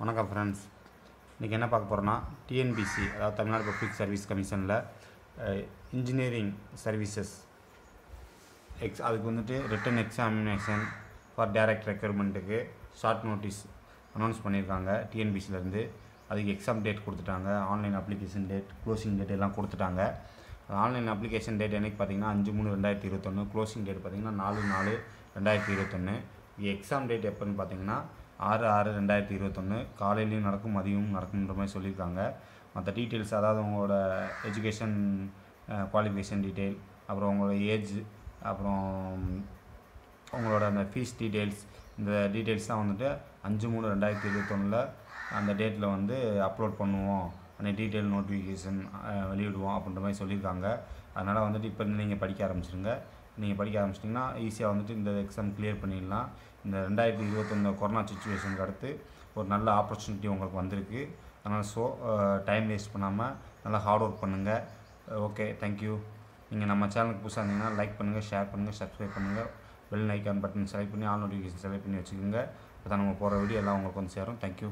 வணக்கம் ஃப்ரெண்ட்ஸ் இன்றைக்கி என்ன பார்க்க போகிறோன்னா டிஎன்பிசி அதாவது தமிழ்நாடு பப்ளிக் சர்வீஸ் கமிஷனில் இன்ஜினியரிங் சர்வீசஸ் எக்ஸ் அதுக்கு வந்துட்டு ரிட்டன் எக்ஸாமினேஷன் ஃபார் டைரக்ட் ரெக்யூர்மெண்ட்டுக்கு ஷார்ட் நோட்டீஸ் அனௌன்ஸ் பண்ணியிருக்காங்க டிஎன்பிசிலேருந்து அதுக்கு எக்ஸாம் டேட் கொடுத்துட்டாங்க online application date closing date எல்லாம் கொடுத்துட்டாங்க ஆன்லைன் அப்ளிகேஷன் டேட் எனக்கு பார்த்தீங்கன்னா அஞ்சு மூணு ரெண்டாயிரத்தி இருபத்தொன்று க்ளோசிங் டேட் பார்த்தீங்கன்னா நாலு நாலு ரெண்டாயிரத்தி இருபத்தொன்று எக்ஸாம் டேட் எப்போன்னு பார்த்தீங்கன்னா ஆறு ஆறு ரெண்டாயிரத்தி இருபத்தொன்று காலையிலையும் நடக்கும் மதியமும் நடக்குன்ற மாதிரி சொல்லியிருக்காங்க மற்ற டீட்டெயில்ஸ் அதாவது உங்களோட எஜுகேஷன் குவாலிஃபிகேஷன் டீட்டெயில் அப்புறம் உங்களோட ஏஜ் அப்புறம் உங்களோட அந்த ஃபீஸ் டீட்டெயில்ஸ் இந்த டீட்டெயில்ஸ் தான் வந்துட்டு அஞ்சு மூணு ரெண்டாயிரத்தி இருபத்தொன்னில் அந்த டேட்டில் வந்து அப்லோட் பண்ணுவோம் அந்த டீட்டெயில் நோட்டிஃபிகேஷன் வெளியிடுவோம் அப்படின்ற மாதிரி சொல்லியிருக்காங்க அதனால் வந்துட்டு இப்போ நீங்கள் படிக்க ஆரம்பிச்சிருங்க நீங்கள் படிக்க ஆரம்பிச்சிட்டிங்கன்னா ஈஸியாக வந்துட்டு இந்த எக்ஸாம் கிளியர் பண்ணிடலாம் இந்த ரெண்டாயிரத்தி இருபத்தொன்னு கொரோனா சுச்சுவேஷனுக்கு அடுத்து ஒரு நல்ல ஆப்பர்ச்சுனிட்டி உங்களுக்கு வந்திருக்கு அதனால் ஸோ டைம் வேஸ்ட் பண்ணாமல் நல்லா ஹார்ட் ஒர்க் பண்ணுங்கள் ஓகே தேங்க்யூ நீங்கள் நம்ம சேனலுக்கு புதுசாக இருந்தீங்கன்னா லைக் பண்ணுங்கள் ஷேர் பண்ணுங்கள் சப்ஸ்கிரைப் பண்ணுங்கள் பெல் ஐக்கான் பட்டன் செலக்ட் பண்ணி ஆல் நோட்டிஃபிகேஷன் செலக்ட் பண்ணி வச்சுக்கோங்க அதான் நம்ம போகிற வீடியோ எல்லாம் உங்களுக்கு வந்து சேரும் தேங்க்யூ